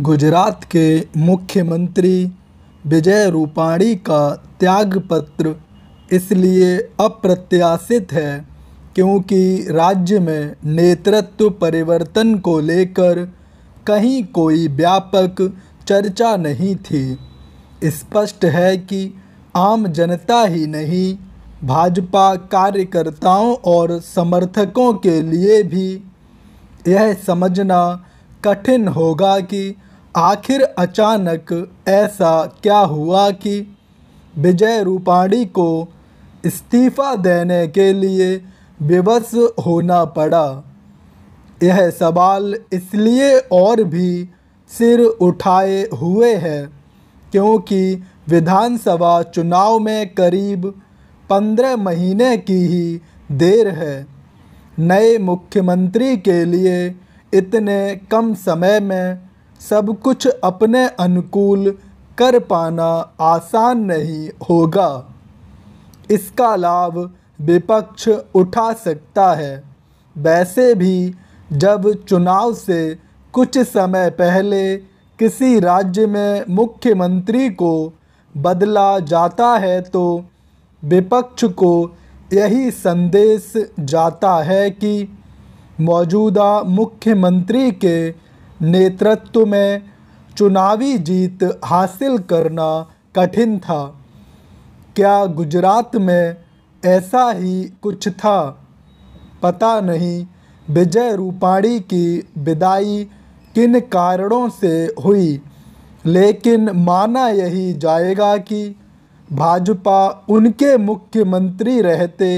गुजरात के मुख्यमंत्री विजय रूपाणी का त्यागपत्र इसलिए अप्रत्याशित है क्योंकि राज्य में नेतृत्व परिवर्तन को लेकर कहीं कोई व्यापक चर्चा नहीं थी स्पष्ट है कि आम जनता ही नहीं भाजपा कार्यकर्ताओं और समर्थकों के लिए भी यह समझना कठिन होगा कि आखिर अचानक ऐसा क्या हुआ कि विजय रूपाणी को इस्तीफ़ा देने के लिए विवश होना पड़ा यह सवाल इसलिए और भी सिर उठाए हुए है क्योंकि विधानसभा चुनाव में करीब पंद्रह महीने की ही देर है नए मुख्यमंत्री के लिए इतने कम समय में सब कुछ अपने अनुकूल कर पाना आसान नहीं होगा इसका लाभ विपक्ष उठा सकता है वैसे भी जब चुनाव से कुछ समय पहले किसी राज्य में मुख्यमंत्री को बदला जाता है तो विपक्ष को यही संदेश जाता है कि मौजूदा मुख्यमंत्री के नेतृत्व में चुनावी जीत हासिल करना कठिन था क्या गुजरात में ऐसा ही कुछ था पता नहीं विजय रूपाणी की विदाई किन कारणों से हुई लेकिन माना यही जाएगा कि भाजपा उनके मुख्यमंत्री रहते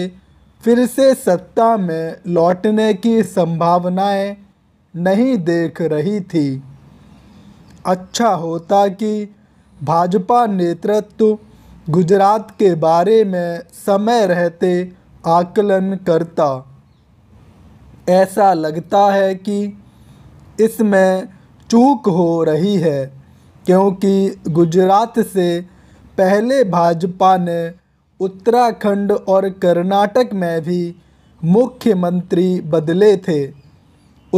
फिर से सत्ता में लौटने की संभावनाएं नहीं देख रही थी अच्छा होता कि भाजपा नेतृत्व गुजरात के बारे में समय रहते आकलन करता ऐसा लगता है कि इसमें चूक हो रही है क्योंकि गुजरात से पहले भाजपा ने उत्तराखंड और कर्नाटक में भी मुख्यमंत्री बदले थे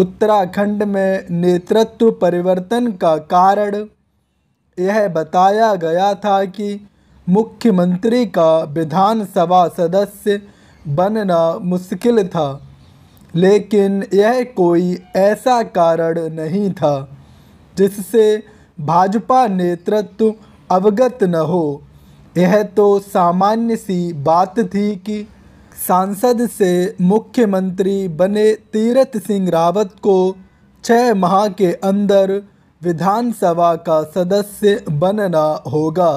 उत्तराखंड में नेतृत्व परिवर्तन का कारण यह बताया गया था कि मुख्यमंत्री का विधानसभा सदस्य बनना मुश्किल था लेकिन यह कोई ऐसा कारण नहीं था जिससे भाजपा नेतृत्व अवगत न हो यह तो सामान्य सी बात थी कि सांसद से मुख्यमंत्री बने तीरथ सिंह रावत को छः माह के अंदर विधानसभा का सदस्य बनना होगा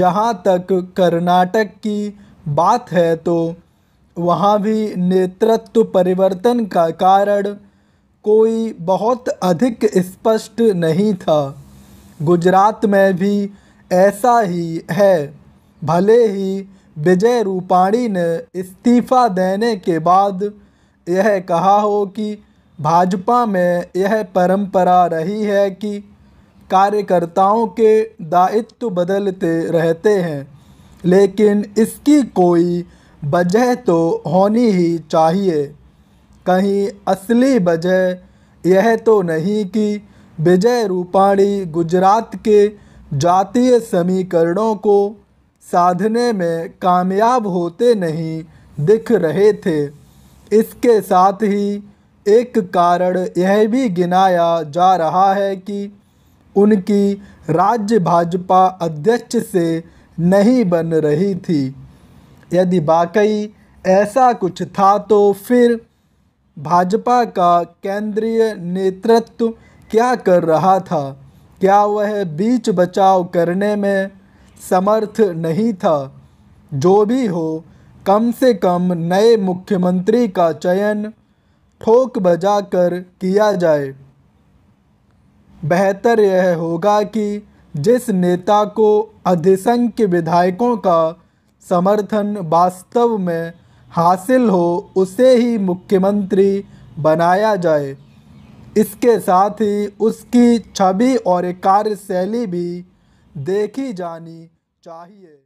जहां तक कर्नाटक की बात है तो वहां भी नेतृत्व परिवर्तन का कारण कोई बहुत अधिक स्पष्ट नहीं था गुजरात में भी ऐसा ही है भले ही विजय रूपाणी ने इस्तीफा देने के बाद यह कहा हो कि भाजपा में यह परंपरा रही है कि कार्यकर्ताओं के दायित्व बदलते रहते हैं लेकिन इसकी कोई वजह तो होनी ही चाहिए कहीं असली वजह यह तो नहीं कि विजय रूपाणी गुजरात के जातीय समीकरणों को साधने में कामयाब होते नहीं दिख रहे थे इसके साथ ही एक कारण यह भी गिनाया जा रहा है कि उनकी राज्य भाजपा अध्यक्ष से नहीं बन रही थी यदि वाकई ऐसा कुछ था तो फिर भाजपा का केंद्रीय नेतृत्व क्या कर रहा था क्या वह बीच बचाव करने में समर्थ नहीं था जो भी हो कम से कम नए मुख्यमंत्री का चयन ठोक बजा कर किया जाए बेहतर यह होगा कि जिस नेता को अधिसंख्य विधायकों का समर्थन वास्तव में हासिल हो उसे ही मुख्यमंत्री बनाया जाए इसके साथ ही उसकी छवि और कार्यशैली भी देखी जानी चाहिए